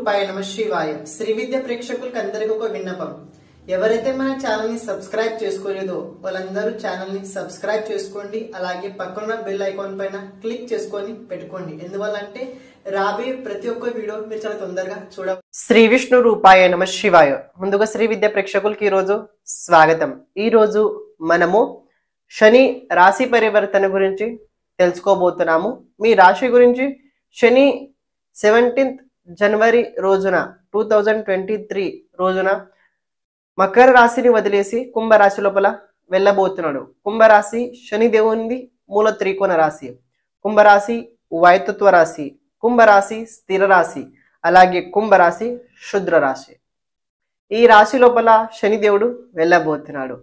రూపాయ నమ శివాయ శ్రీ విద్య ప్రేక్షకులకు అందరికీ ఒక విన్నపం ఎవరైతే మన ఛానల్ ని సబ్స్క్రైబ్ చేసుకోలేదో వాళ్ళందరూ ఛానల్ ని సబ్స్క్రైబ్ చేసుకోండి అలాగే పక్కన బెల్ ఐకాన్ పైన క్లిక్ చేసుకొని పెట్టుకోండి ఎందువల్లంటే రాబోయే ప్రతి ఒక్క వీడియో మీరు చాలా తొందరగా చూడ శ్రీ విష్ణు రూపాయ నమ శివాయ ముందుగా శ్రీ విద్య ప్రేక్షకులకి ఈ రోజు స్వాగతం ఈ రోజు మనము శని రాశి పరివర్తన గురించి తెలుసుకోబోతున్నాము మీ రాశి గురించి శని సెవెంటీన్త్ జనవరి రోజున టూ థౌజండ్ ట్వంటీ త్రీ రోజున మకర రాశిని వదిలేసి కుంభరాశి లోపల వెళ్ళబోతున్నాడు కుంభరాశి శనిదేవునిది మూల త్రికోణ రాశి కుంభరాశి వాయుతత్వ రాశి కుంభరాశి స్థిర రాశి అలాగే కుంభరాశి శుద్ర రాశి ఈ రాశి లోపల శనిదేవుడు వెళ్ళబోతున్నాడు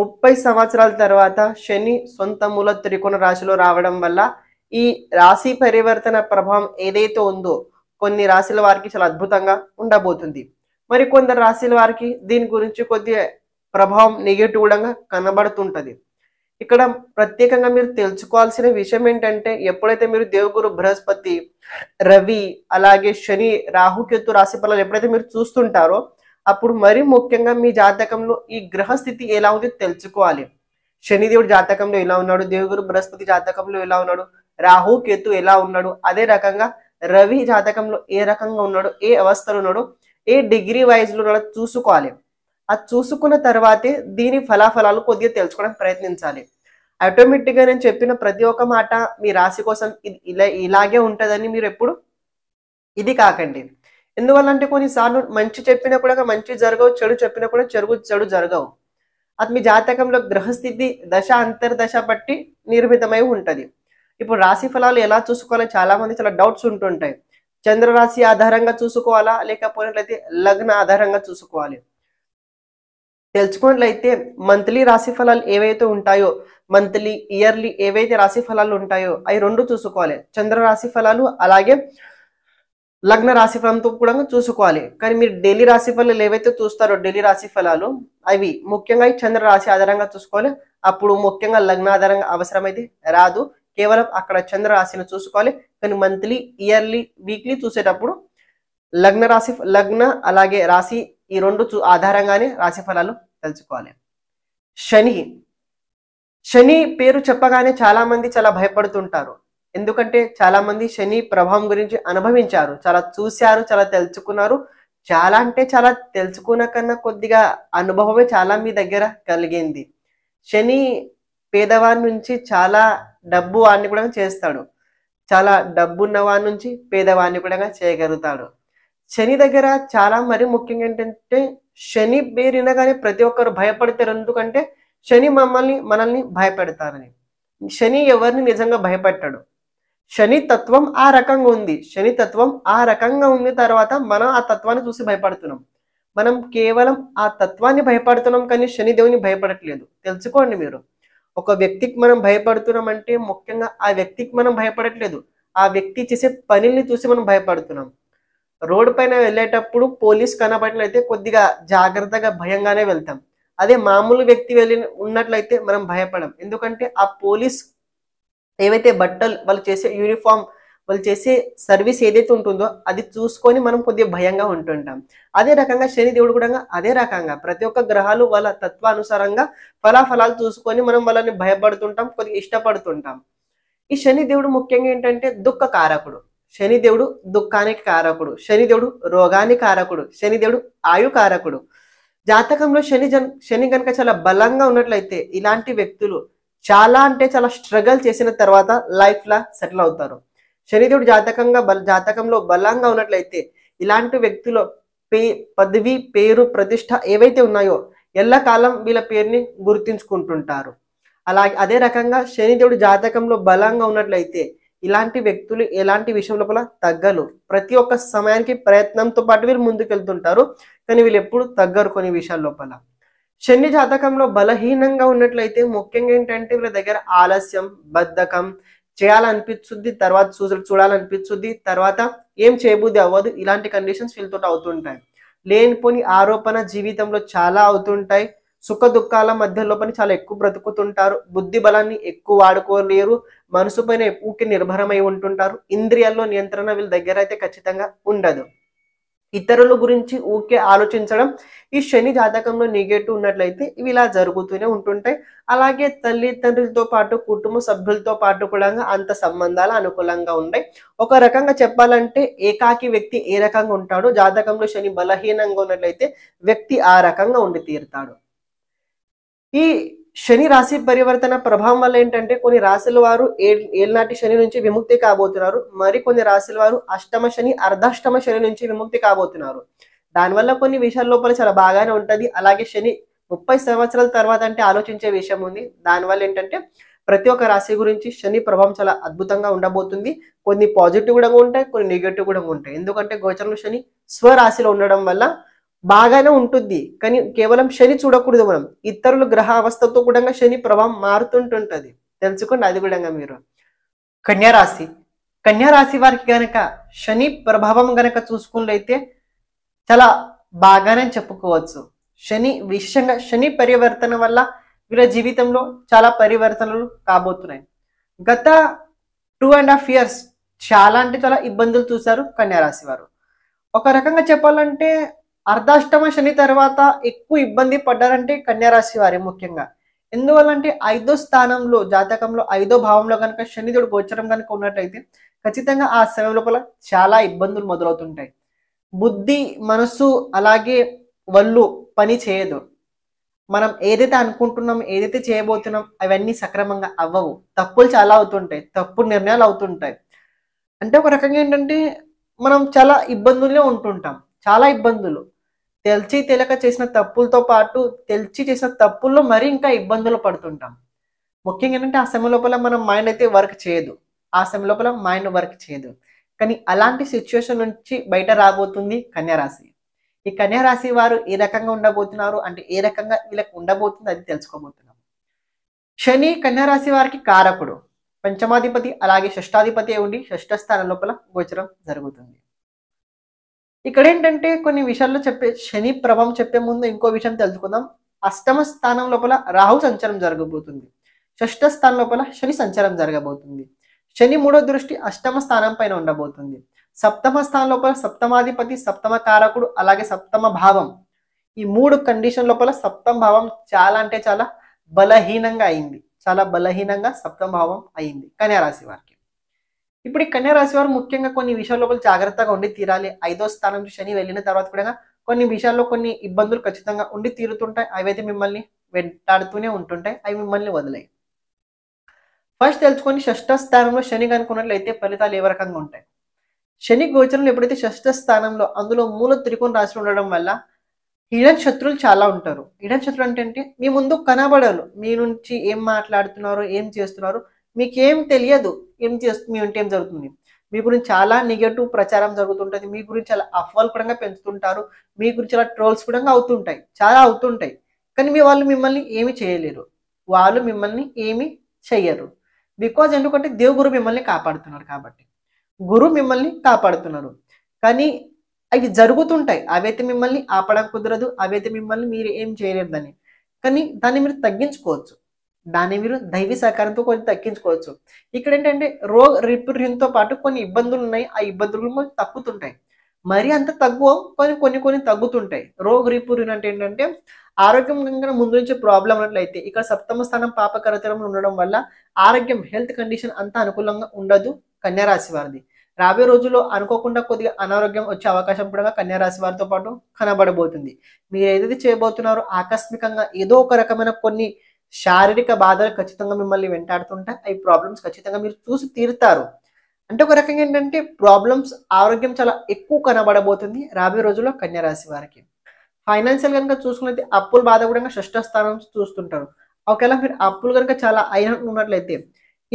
ముప్పై సంవత్సరాల తర్వాత శని సొంత మూల త్రికోణ రాశిలో రావడం వల్ల ఈ రాశి పరివర్తన ప్రభావం ఏదైతే ఉందో కొన్ని రాశుల వారికి చాలా అద్భుతంగా ఉండబోతుంది మరి కొందరు రాశుల వారికి దీని గురించి కొద్దిగా ప్రభావం నెగిటివ్ కూడా కనబడుతుంటది ఇక్కడ ప్రత్యేకంగా మీరు తెలుసుకోవాల్సిన విషయం ఏంటంటే ఎప్పుడైతే మీరు దేవుగురు బృహస్పతి రవి అలాగే శని రాహుకేతు రాశి ఫలాలు ఎప్పుడైతే మీరు చూస్తుంటారో అప్పుడు మరీ ముఖ్యంగా మీ జాతకంలో ఈ గ్రహస్థితి ఎలా ఉంది తెలుసుకోవాలి శనిదేవుడు జాతకంలో ఎలా ఉన్నాడు దేవుగురు బృహస్పతి జాతకంలో ఎలా ఉన్నాడు రాహు కేతు ఎలా ఉన్నాడు అదే రకంగా రవి జాతకంలో ఏ రకంగా ఉన్నాడో ఏ అవస్థలో ఉన్నాడో ఏ డిగ్రీ వైజ్లో ఉన్నాడో చూసుకోవాలి అది చూసుకున్న తర్వాతే దీని ఫలాఫలాలు కొద్దిగా తెలుసుకోవడానికి ప్రయత్నించాలి ఆటోమేటిక్గా నేను చెప్పిన ప్రతి ఒక్క మాట మీ రాశి కోసం ఇలా ఇలాగే ఉంటుందని మీరు ఎప్పుడు ఇది కాకండి ఎందువల్ల అంటే కొన్నిసార్లు మంచి చెప్పినా కూడా మంచి జరగవు చెడు చెప్పినా కూడా చెరుగు చెడు జరగవు అది మీ జాతకంలో గ్రహస్థితి దశ అంతర్దశ బట్టి నిర్మితమై ఉంటుంది ఇప్పుడు రాశి ఫలాలు ఎలా చూసుకోవాలో చాలా మంది చాలా డౌట్స్ ఉంటుంటాయి చంద్రరాశి ఆధారంగా చూసుకోవాలా లేకపోయినట్లయితే లగ్న ఆధారంగా చూసుకోవాలి తెలుసుకున్నట్లయితే మంత్లీ రాశి ఫలాలు ఏవైతే ఉంటాయో మంత్లీ ఇయర్లీ ఏవైతే రాశి ఫలాలు ఉంటాయో అవి రెండు చూసుకోవాలి చంద్ర రాశి ఫలాలు అలాగే లగ్న రాశి ఫలంతో కూడా చూసుకోవాలి కానీ మీరు డైలీ రాశి ఫలాలు ఏవైతే చూస్తారో డైలీ రాశి ఫలాలు అవి ముఖ్యంగా చంద్ర రాశి ఆధారంగా చూసుకోవాలి అప్పుడు ముఖ్యంగా లగ్న ఆధారంగా అవసరమైతే రాదు కేవలం అక్కడ చంద్రరాశిని చూసుకోవాలి కానీ మంత్లీ ఇయర్లీ వీక్లీ చూసేటప్పుడు లగ్న రాశి లగ్న అలాగే రాశి ఈ రెండు చూ ఆధారంగానే రాశి ఫలాలు తెలుసుకోవాలి శని శని పేరు చెప్పగానే చాలామంది చాలా భయపడుతుంటారు ఎందుకంటే చాలామంది శని ప్రభావం గురించి అనుభవించారు చాలా చూశారు చాలా తెలుసుకున్నారు చాలా అంటే చాలా తెలుసుకున్న కన్నా కొద్దిగా అనుభవమే చాలా మీ దగ్గర కలిగింది శని పేదవారి నుంచి చాలా డబ్బు వాడిని కూడా చేస్తాడు చాలా డబ్బున్న వాడి నుంచి పేదవాడిని కూడా చేయగలుగుతాడు శని దగ్గర చాలా మరి ముఖ్యంగా ఏంటంటే శని పేరిన కానీ ప్రతి ఒక్కరు భయపడతారు ఎందుకంటే శని మమ్మల్ని మనల్ని భయపెడతారని శని ఎవరిని నిజంగా భయపెట్టాడు శని తత్వం ఆ రకంగా ఉంది శని తత్వం ఆ రకంగా ఉంది తర్వాత మనం ఆ తత్వాన్ని చూసి భయపడుతున్నాం మనం కేవలం ఆ తత్వాన్ని భయపడుతున్నాం కానీ శనిదేవుని భయపడట్లేదు తెలుసుకోండి మీరు ఒక వ్యక్తికి మనం భయపడుతున్నాం అంటే ముఖ్యంగా ఆ వ్యక్తికి మనం భయపడట్లేదు ఆ వ్యక్తి చేసే పనిని చూసి మనం భయపడుతున్నాం రోడ్డు పైన వెళ్ళేటప్పుడు పోలీస్ కనబడినట్లయితే కొద్దిగా జాగ్రత్తగా భయంగానే వెళ్తాం అదే మామూలు వ్యక్తి వెళ్ళి ఉన్నట్లయితే మనం భయపడం ఎందుకంటే ఆ పోలీస్ ఏవైతే బట్టలు వాళ్ళు చేసే యూనిఫామ్ వాళ్ళు చేసే సర్వీస్ ఏదైతే ఉంటుందో అది చూసుకొని మనం కొద్దిగా భయంగా ఉంటుంటాం అదే రకంగా శని దేవుడు కూడా అదే రకంగా ప్రతి ఒక్క గ్రహాలు వాళ్ళ తత్వానుసారంగా ఫలాఫలాలు చూసుకొని మనం వాళ్ళని భయపడుతుంటాం కొద్దిగా ఇష్టపడుతుంటాం ఈ శని దేవుడు ముఖ్యంగా ఏంటంటే దుఃఖ కారకుడు శనిదేవుడు దుఃఖానికి కారకుడు శనిదేవుడు రోగానికి కారకుడు శనిదేవుడు ఆయు కారకుడు జాతకంలో శని జన్ శని కనుక చాలా బలంగా ఉన్నట్లయితే ఇలాంటి వ్యక్తులు చాలా అంటే చాలా స్ట్రగల్ చేసిన తర్వాత లైఫ్లా సెటిల్ అవుతారు శనిదేవుడు జాతకంగా బల జాతకంలో బలంగా ఉన్నట్లయితే ఇలాంటి వ్యక్తులు పే పదవి పేరు ప్రతిష్ట ఏవైతే ఉన్నాయో ఎల్లకాలం వీళ్ళ పేరుని గుర్తించుకుంటుంటారు అలాగే అదే రకంగా శనిదేవుడు జాతకంలో బలంగా ఉన్నట్లయితే ఇలాంటి వ్యక్తులు ఎలాంటి విషయం లోపల తగ్గలు ప్రతి ఒక్క సమయానికి ప్రయత్నంతో పాటు వీళ్ళు ముందుకెళ్తుంటారు కానీ వీళ్ళు ఎప్పుడు తగ్గరు కొన్ని విషయాల లోపల శని జాతకంలో బలహీనంగా ఉన్నట్లయితే ముఖ్యంగా ఏంటంటే వీళ్ళ దగ్గర ఆలస్యం బద్ధకం చేయాలనిపించుద్ది తర్వాత చూసులు చూడాలనిపించుద్ది తర్వాత ఏం చేయబుద్ది అవ్వదు ఇలాంటి కండిషన్స్ వీళ్ళతో అవుతుంటాయి లేనిపోని ఆరోపణ జీవితంలో చాలా అవుతుంటాయి సుఖ దుఃఖాల మధ్యలో పని చాలా ఎక్కువ బ్రతుకుతుంటారు బుద్ధి బలాన్ని ఎక్కువ వాడుకోలేరు మనసు పైన ఊకి నిర్భరమై ఉంటుంటారు ఇంద్రియాల్లో నియంత్రణ వీళ్ళ దగ్గర అయితే ఖచ్చితంగా ఉండదు ఇతరుల గురించి ఊకే ఆలోచించడం ఈ శని జాతకంలో నెగేటివ్ ఉన్నట్లయితే ఇవి ఇలా జరుగుతూనే ఉంటుంటాయి అలాగే తల్లిదండ్రులతో పాటు కుటుంబ సభ్యులతో పాటు కూడా అంత సంబంధాలు అనుకూలంగా ఉంటాయి ఒక రకంగా చెప్పాలంటే ఏకాకి వ్యక్తి ఏ రకంగా ఉంటాడో జాతకంలో శని బలహీనంగా ఉన్నట్లయితే వ్యక్తి ఆ రకంగా ఉండి తీరుతాడు ఈ శని రాశి పరివర్తన ప్రభావం వల్ల ఏంటంటే కొన్ని రాశుల వారు ఏళ్ళనాటి శని నుంచి విముక్తి కాబోతున్నారు మరి కొన్ని రాశుల వారు అష్టమ శని అర్ధాష్టమ శని నుంచి విముక్తి కాబోతున్నారు దానివల్ల కొన్ని విషయాల లోపల చాలా బాగానే ఉంటుంది అలాగే శని ముప్పై సంవత్సరాల తర్వాత అంటే ఆలోచించే విషయం ఉంది దానివల్ల ఏంటంటే ప్రతి ఒక్క రాశి గురించి శని ప్రభావం చాలా అద్భుతంగా ఉండబోతుంది కొన్ని పాజిటివ్ కూడా ఉంటాయి కొన్ని నెగిటివ్ కూడా ఉంటాయి ఎందుకంటే గోచరం శని స్వరాశిలో ఉండడం వల్ల బాగానే ఉంటుంది కానీ కేవలం శని చూడకూడదు మనం ఇతరుల గ్రహ అవస్థతో కూడా శని ప్రభావం మారుతుంటుంటది తెలుసుకోండి అది కూడా మీరు కన్యారాశి కన్యారాశి వారికి గనక శని ప్రభావం గనక చూసుకున్నట్లయితే చాలా బాగానే చెప్పుకోవచ్చు శని విశేషంగా శని పరివర్తన వల్ల వీళ్ళ జీవితంలో చాలా పరివర్తనలు కాబోతున్నాయి గత టూ అండ్ హాఫ్ ఇయర్స్ చాలా అంటే చాలా ఇబ్బందులు చూశారు కన్యారాశి వారు ఒక రకంగా చెప్పాలంటే అర్ధాష్టమ శని తర్వాత ఎక్కువ ఇబ్బంది పడ్డారంటే కన్యారాశి వారి ముఖ్యంగా ఎందువల్లంటే ఐదో స్థానంలో జాతకంలో ఐదో భావంలో కనుక శనిధుడు గోచరం కనుక ఉన్నట్టయితే ఖచ్చితంగా ఆ సమయం లోపల చాలా ఇబ్బందులు మొదలవుతుంటాయి బుద్ధి మనసు అలాగే వల్లు పని చేయదు మనం ఏదైతే అనుకుంటున్నాం ఏదైతే చేయబోతున్నాం అవన్నీ సక్రమంగా అవ్వవు తప్పులు చాలా అవుతుంటాయి తప్పు నిర్ణయాలు అవుతుంటాయి అంటే ఒక రకంగా ఏంటంటే మనం చాలా ఇబ్బందుల్లో ఉంటుంటాం చాలా ఇబ్బందులు తెలిసి తెలియక చేసిన తప్పులతో పాటు తెలిసి చేసిన తప్పుల్లో మరీ ఇంకా ఇబ్బందులు పడుతుంటాం ముఖ్యంగా ఏంటంటే ఆ సమయం లోపల మనం మైండ్ అయితే వర్క్ చేయదు ఆ సమయం లోపల మైండ్ వర్క్ చేయదు కానీ అలాంటి సిచ్యువేషన్ నుంచి బయట రాబోతుంది కన్యారాశి ఈ కన్యారాశి వారు ఏ రకంగా ఉండబోతున్నారు అంటే ఏ రకంగా వీళ్ళకి ఉండబోతుంది అది తెలుసుకోబోతున్నాం శని కన్యారాశి వారికి కారకుడు పంచమాధిపతి అలాగే షష్టాధిపతి ఉండి షష్ఠ స్థానం లోపల గోచరం జరుగుతుంది ఇక్కడ ఏంటంటే కొన్ని విషయాల్లో చెప్పే శని ప్రభావం చెప్పే ముందు ఇంకో విషయం తెలుసుకుందాం అష్టమ స్థానం లోపల రాహు సంచారం జరగబోతుంది షష్ఠ స్థానం లోపల శని సంచారం జరగబోతుంది శని మూడో దృష్టి అష్టమ స్థానం పైన ఉండబోతుంది సప్తమ స్థానం లోపల సప్తమాధిపతి సప్తమ కారకుడు అలాగే సప్తమ భావం ఈ మూడు కండిషన్ లోపల సప్తమ భావం చాలా అంటే చాలా బలహీనంగా అయింది చాలా బలహీనంగా సప్తమ భావం అయింది కన్యా రాశి వారికి ఇప్పుడు ఈ కన్యా రాశి వారు ముఖ్యంగా కొన్ని విషయాల్లో జాగ్రత్తగా ఉండి తీరాలి ఐదో స్థానం శని వెళ్ళిన తర్వాత కూడా కొన్ని విషయాల్లో కొన్ని ఇబ్బందులు ఖచ్చితంగా ఉండి తీరుతుంటాయి అవైతే మిమ్మల్ని వెంటాడుతూనే ఉంటుంటాయి అవి మిమ్మల్ని వదిలేయి ఫస్ట్ తెలుసుకొని షష్ఠ స్థానంలో శని కనుకున్నట్లయితే ఫలితాలు ఏ రకంగా ఉంటాయి శని గోచరంలో ఎప్పుడైతే షష్ఠ స్థానంలో అందులో మూల త్రికోణ రాశి ఉండడం వల్ల హిడన్ శత్రులు చాలా ఉంటారు హిడన్ శత్రులు అంటే మీ ముందు కనబడరు మీ నుంచి ఏం మాట్లాడుతున్నారు ఏం చేస్తున్నారు మీకేం తెలియదు ఏం చేస్తుంది అంటే ఏం జరుగుతుంది మీ గురించి చాలా నెగటివ్ ప్రచారం జరుగుతుంటుంది మీ గురించి చాలా అఫ్వాలు కూడా పెంచుతుంటారు మీ గురించి అలా ట్రోల్స్ కూడా అవుతుంటాయి చాలా అవుతుంటాయి కానీ మీ వాళ్ళు మిమ్మల్ని ఏమి చేయలేరు వాళ్ళు మిమ్మల్ని ఏమి చెయ్యరు బికాజ్ ఎందుకంటే దేవుగురు మిమ్మల్ని కాపాడుతున్నారు కాబట్టి గురు మిమ్మల్ని కాపాడుతున్నారు కానీ అవి జరుగుతుంటాయి అవైతే మిమ్మల్ని ఆపడం కుదరదు అవైతే మిమ్మల్ని మీరు ఏం చేయలేరు దాన్ని కానీ దాన్ని మీరు తగ్గించుకోవచ్చు దాన్ని మీరు దైవీ సహకారంతో కొంచెం తగ్గించుకోవచ్చు ఇక్కడ ఏంటంటే రోగ రిపుర్యంతో పాటు కొన్ని ఇబ్బందులు ఉన్నాయి ఆ ఇబ్బందులు తగ్గుతుంటాయి మరీ అంత తగ్గు కొన్ని కొన్ని కొన్ని తగ్గుతుంటాయి రోగ రిపురిన్ అంటే ఏంటంటే ఆరోగ్యం కనుక ముందు నుంచి ప్రాబ్లం ఉన్నట్లయితే ఇక్కడ సప్తమ స్థానం పాపకరతరంలో ఉండడం వల్ల ఆరోగ్యం హెల్త్ కండిషన్ అంత అనుకూలంగా ఉండదు కన్యారాశి వారిది రాబోయే రోజుల్లో అనుకోకుండా కొద్దిగా అనారోగ్యం వచ్చే అవకాశం కూడా కన్యారాశి వారితో పాటు కనబడబోతుంది మీరు ఏదైతే చేయబోతున్నారో ఆకస్మికంగా ఏదో ఒక రకమైన కొన్ని శారీరక బాధలు ఖచ్చితంగా మిమ్మల్ని వెంటాడుతుంటాయి అవి ప్రాబ్లమ్స్ ఖచ్చితంగా మీరు చూసి తీరుతారు అంటే ఒక రకంగా ఏంటంటే ప్రాబ్లమ్స్ ఆరోగ్యం చాలా ఎక్కువ కనబడబోతుంది రాబోయే రోజుల్లో రాశి వారికి ఫైనాన్షియల్ కనుక చూసుకున్నట్టు అప్పుల బాధ కూడా షష్ట స్థానం చూస్తుంటారు ఒకవేళ మీరు అప్పులు కనుక చాలా అయినట్లయితే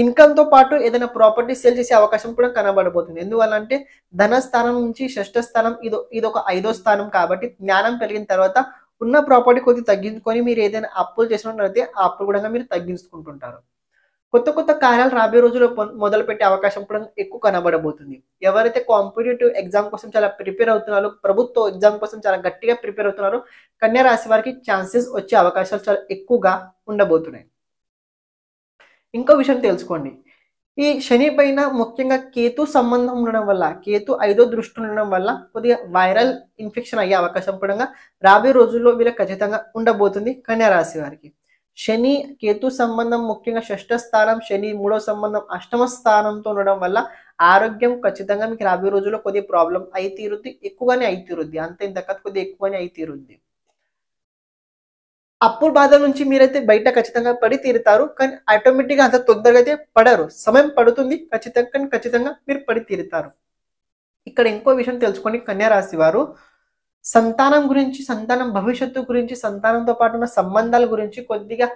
ఇన్కమ్తో పాటు ఏదైనా ప్రాపర్టీ సేల్ చేసే అవకాశం కూడా కనబడబోతుంది ఎందువల్ల అంటే ధన స్థానం నుంచి షష్ట స్థానం ఇదో ఇదొక ఐదో స్థానం కాబట్టి జ్ఞానం పెరిగిన తర్వాత ఉన్న ప్రాపర్టీ కొద్దిగా తగ్గించుకొని మీరు ఏదైనా అప్పులు చేసినట్లయితే ఆ అప్పులు కూడా మీరు తగ్గించుకుంటుంటారు కొత్త కొత్త కార్యాలు రాబోయే రోజుల్లో మొదలుపెట్టే అవకాశం కూడా ఎక్కువ కనబడబోతుంది ఎవరైతే కాంపిటేటివ్ ఎగ్జామ్ కోసం చాలా ప్రిపేర్ అవుతున్నారో ప్రభుత్వ ఎగ్జామ్ కోసం చాలా గట్టిగా ప్రిపేర్ అవుతున్నారో కన్యా రాశి వారికి ఛాన్సెస్ వచ్చే అవకాశాలు చాలా ఎక్కువగా ఉండబోతున్నాయి ఇంకో విషయం తెలుసుకోండి ఈ శని పైన ముఖ్యంగా కేతు సంబంధం ఉండడం వల్ల కేతు ఐదో దృష్టి ఉండడం వల్ల కొద్దిగా వైరల్ ఇన్ఫెక్షన్ అయ్యే అవకాశం కూడా రాబోయే రోజుల్లో వీళ్ళకి ఖచ్చితంగా ఉండబోతుంది కన్యా రాశి వారికి శని కేతు సంబంధం ముఖ్యంగా షష్ఠ స్థానం శని మూడో సంబంధం అష్టమ స్థానంతో ఉండడం వల్ల ఆరోగ్యం ఖచ్చితంగా మీకు రాబోయే రోజుల్లో కొద్దిగా ప్రాబ్లం అయి తీరుద్ది ఎక్కువగానే అయి తీరుద్ది అంతే ఇంత కొద్దిగా ఎక్కువగానే అయి తీరుద్ది అప్పుడు బాధ నుంచి మీరైతే బయట ఖచ్చితంగా పడి తీరుతారు కానీ ఆటోమేటిక్గా అంత తొందరగా అయితే పడరు సమయం పడుతుంది ఖచ్చితంగా కానీ ఖచ్చితంగా మీరు పడి తీరుతారు ఇక్కడ ఇంకో విషయం తెలుసుకొని కన్యారాశి వారు సంతానం గురించి సంతానం భవిష్యత్తు గురించి సంతానంతో పాటు ఉన్న సంబంధాల గురించి కొద్దిగా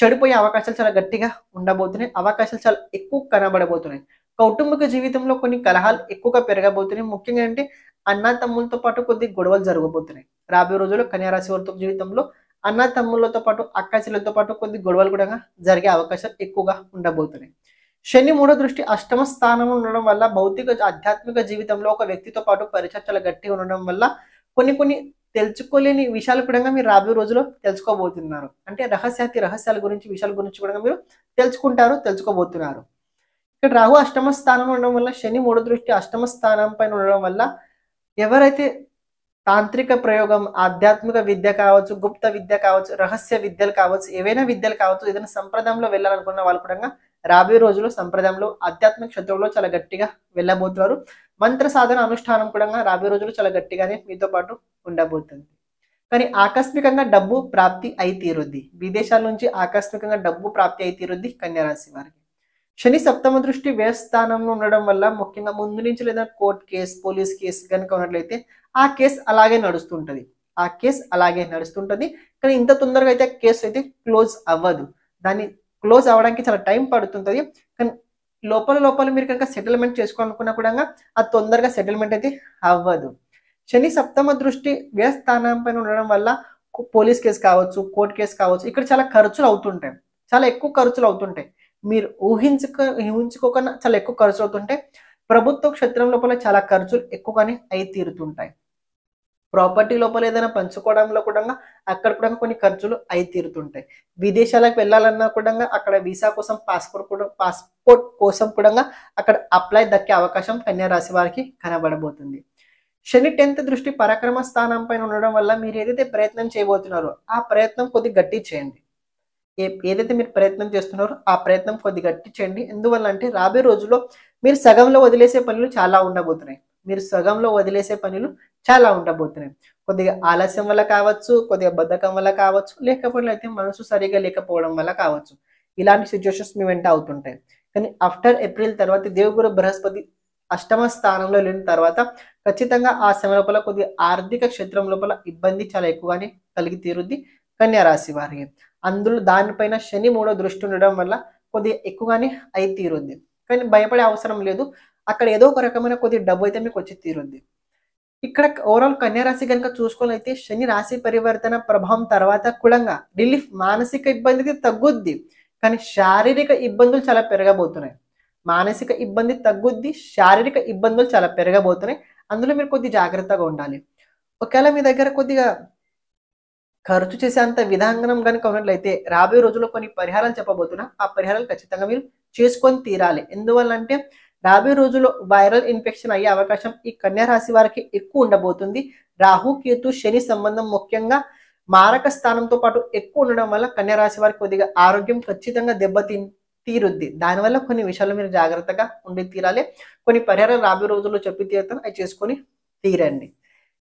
చెడిపోయే అవకాశాలు చాలా గట్టిగా ఉండబోతున్నాయి అవకాశాలు చాలా ఎక్కువ కనబడబోతున్నాయి కౌటుంబిక జీవితంలో కొన్ని కలహాలు ఎక్కువగా పెరగబోతున్నాయి ముఖ్యంగా అంటే అన్న తమ్ములతో పాటు కొద్ది గొడవలు జరగబోతున్నాయి రాబోయే రోజుల్లో కన్యారాశి వారితో జీవితంలో అన్న తమ్ముళ్ళతో పాటు చెల్లెలతో పాటు కొద్ది గొడవలు కూడా జరిగే అవకాశాలు ఎక్కువగా ఉండబోతున్నాయి శని మూడో దృష్టి అష్టమ స్థానంలో ఉండడం వల్ల భౌతిక ఆధ్యాత్మిక జీవితంలో ఒక వ్యక్తితో పాటు పరిచర్చలు గట్టిగా ఉండడం వల్ల కొన్ని కొన్ని తెలుసుకోలేని విషయాలు కూడా మీరు రాబోయే రోజుల్లో తెలుసుకోబోతున్నారు అంటే రహస్యాతి రహస్యాల గురించి విషయాల గురించి కూడా మీరు తెలుసుకుంటారు తెలుసుకోబోతున్నారు ఇక్కడ రాహు అష్టమ స్థానంలో ఉండడం వల్ల శని మూడో దృష్టి అష్టమ స్థానం పైన ఉండడం వల్ల ఎవరైతే తాంత్రిక ప్రయోగం ఆధ్యాత్మిక విద్య కావచ్చు గుప్త విద్య కావచ్చు రహస్య విద్యలు కావచ్చు ఏవైనా విద్యలు కావచ్చు ఏదైనా సంప్రదాయంలో వెళ్ళాలనుకున్న వాళ్ళు కూడా రాబోయే రోజుల్లో సంప్రదాయంలో ఆధ్యాత్మిక క్షేత్రంలో చాలా గట్టిగా వెళ్ళబోతున్నారు మంత్ర సాధన అనుష్ఠానం కూడా రాబోయే రోజులు చాలా గట్టిగానే మీతో పాటు ఉండబోతుంది కానీ ఆకస్మికంగా డబ్బు ప్రాప్తి అయి తీరుద్ది విదేశాల నుంచి ఆకస్మికంగా డబ్బు ప్రాప్తి అయి తీరుద్ది కన్యారాశి వారికి శని సప్తమ దృష్టి వ్యయస్థానంలో ఉండడం వల్ల ముఖ్యంగా ముందు నుంచి లేదా కోర్టు కేసు పోలీస్ కేసు కనుక ఉన్నట్లయితే ఆ కేసు అలాగే నడుస్తుంటుంది ఆ కేసు అలాగే నడుస్తుంటుంది కానీ ఇంత తొందరగా అయితే కేసు అయితే క్లోజ్ అవ్వదు దాన్ని క్లోజ్ అవ్వడానికి చాలా టైం పడుతుంటుంది కానీ లోపల లోపల మీరు కనుక సెటిల్మెంట్ చేసుకోవాలనుకున్నా కూడా ఆ తొందరగా సెటిల్మెంట్ అయితే అవ్వదు శని సప్తమ దృష్టి పైన ఉండడం వల్ల పోలీస్ కేసు కావచ్చు కోర్టు కేసు కావచ్చు ఇక్కడ చాలా ఖర్చులు అవుతుంటాయి చాలా ఎక్కువ ఖర్చులు అవుతుంటాయి మీరు ఊహించుక ఊహించుకోకుండా చాలా ఎక్కువ ఖర్చులు అవుతుంటాయి ప్రభుత్వ క్షేత్రం లోపల చాలా ఖర్చులు ఎక్కువగానే అయి తీరుతుంటాయి ప్రాపర్టీ లోపల ఏదైనా పంచుకోవడంలో కూడా అక్కడ కూడా కొన్ని ఖర్చులు అయి తీరుతుంటాయి విదేశాలకు వెళ్ళాలన్నా కూడా అక్కడ వీసా కోసం పాస్పోర్ట్ కూడా పాస్పోర్ట్ కోసం కూడా అక్కడ అప్లై దక్కే అవకాశం కన్యా రాశి వారికి కనబడబోతుంది శని టెన్త్ దృష్టి పరాక్రమ స్థానం పైన ఉండడం వల్ల మీరు ఏదైతే ప్రయత్నం చేయబోతున్నారో ఆ ప్రయత్నం కొద్ది గట్టి చేయండి ఏ ఏదైతే మీరు ప్రయత్నం చేస్తున్నారో ఆ ప్రయత్నం కొద్ది గట్టి చేయండి ఎందువల్ల అంటే రాబోయే రోజుల్లో మీరు సగంలో వదిలేసే పనులు చాలా ఉండబోతున్నాయి మీరు సగంలో వదిలేసే పనులు చాలా ఉండబోతున్నాయి కొద్దిగా ఆలస్యం వల్ల కావచ్చు కొద్దిగా బద్ధకం వల్ల కావచ్చు లేకపోతే అయితే మనసు సరిగా లేకపోవడం వల్ల కావచ్చు ఇలాంటి సిచ్యువేషన్స్ మీ వెంట అవుతుంటాయి కానీ ఆఫ్టర్ ఏప్రిల్ తర్వాత దేవగురు బృహస్పతి అష్టమ స్థానంలో లేని తర్వాత ఖచ్చితంగా ఆ సమయం లోపల కొద్ది ఆర్థిక క్షేత్రం లోపల ఇబ్బంది చాలా ఎక్కువగానే కలిగి తీరుద్ది కన్యా రాశి వారికి అందులో దానిపైన శని మూడో దృష్టి ఉండడం వల్ల కొద్దిగా ఎక్కువగానే అయి తీరుద్ది కానీ భయపడే అవసరం లేదు అక్కడ ఏదో ఒక రకమైన కొద్ది డబ్బు అయితే మీకు వచ్చి తీరుంది ఇక్కడ ఓవరాల్ కన్యా రాశి కనుక చూసుకున్నైతే శని రాశి పరివర్తన ప్రభావం తర్వాత కులంగా రిలీఫ్ మానసిక ఇబ్బందికి తగ్గుద్ది కానీ శారీరక ఇబ్బందులు చాలా పెరగబోతున్నాయి మానసిక ఇబ్బంది తగ్గుద్ది శారీరక ఇబ్బందులు చాలా పెరగబోతున్నాయి అందులో మీరు కొద్ది జాగ్రత్తగా ఉండాలి ఒకవేళ మీ దగ్గర కొద్దిగా ఖర్చు చేసే అంత విధానం కనుక ఉన్నట్లయితే రాబోయే రోజుల్లో కొన్ని పరిహారాలు చెప్పబోతున్నా ఆ పరిహారాలు ఖచ్చితంగా మీరు చేసుకొని తీరాలి ఎందువల్ల అంటే రాబోయే రోజుల్లో వైరల్ ఇన్ఫెక్షన్ అయ్యే అవకాశం ఈ కన్యా రాశి వారికి ఎక్కువ ఉండబోతుంది రాహు కేతు శని సంబంధం ముఖ్యంగా మారక స్థానంతో పాటు ఎక్కువ ఉండడం వల్ల కన్యా రాశి వారికి కొద్దిగా ఆరోగ్యం ఖచ్చితంగా దెబ్బతి తీరుద్ది దానివల్ల కొన్ని విషయాలు మీరు జాగ్రత్తగా ఉండి తీరాలి కొన్ని పరిహారాలు రాబోయే రోజుల్లో చెప్పి తీరుతాను అవి చేసుకొని తీరండి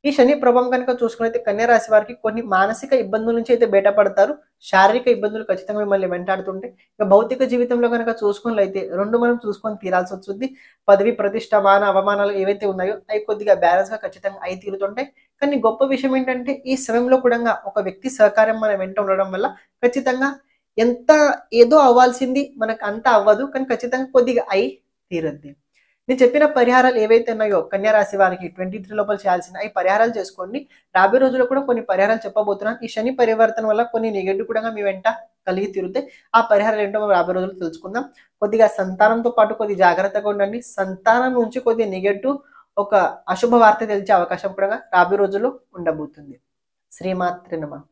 ఈ శని ప్రభావం కనుక చూసుకున్నైతే కన్యా రాశి వారికి కొన్ని మానసిక ఇబ్బందుల నుంచి అయితే బయటపడతారు శారీరక ఇబ్బందులు ఖచ్చితంగా మిమ్మల్ని వెంటాడుతుంటాయి ఇక భౌతిక జీవితంలో కనుక చూసుకున్నట్లయితే రెండు మనం చూసుకొని తీరాల్సి వస్తుంది పదవి ప్రతిష్ట మాన అవమానాలు ఏవైతే ఉన్నాయో అవి కొద్దిగా బ్యాలెన్స్గా ఖచ్చితంగా అయి తీరుతుంటాయి కానీ గొప్ప విషయం ఏంటంటే ఈ సమయంలో కూడా ఒక వ్యక్తి సహకారం మన వెంట ఉండడం వల్ల ఖచ్చితంగా ఎంత ఏదో అవ్వాల్సింది మనకు అంత అవ్వదు కానీ ఖచ్చితంగా కొద్దిగా అయి తీరుద్ది నేను చెప్పిన పరిహారాలు ఏవైతే ఉన్నాయో కన్యా రాశి వారికి ట్వంటీ త్రీ లోపల చేయాల్సిన ఈ పరిహారాలు చేసుకోండి రాబోయే రోజుల్లో కూడా కొన్ని పరిహారాలు చెప్పబోతున్నాను ఈ శని పరివర్తన వల్ల కొన్ని నెగటివ్ కూడా మీ వెంట కలిగి తీరుతే ఆ పరిహారాలు ఏంటో మనం రాబోయే రోజులు తెలుసుకుందాం కొద్దిగా సంతానంతో పాటు కొద్ది జాగ్రత్తగా ఉండండి సంతానం నుంచి కొద్ది నెగటివ్ ఒక అశుభ వార్త తెలిసే అవకాశం కూడా రాబోయే రోజుల్లో ఉండబోతుంది నమా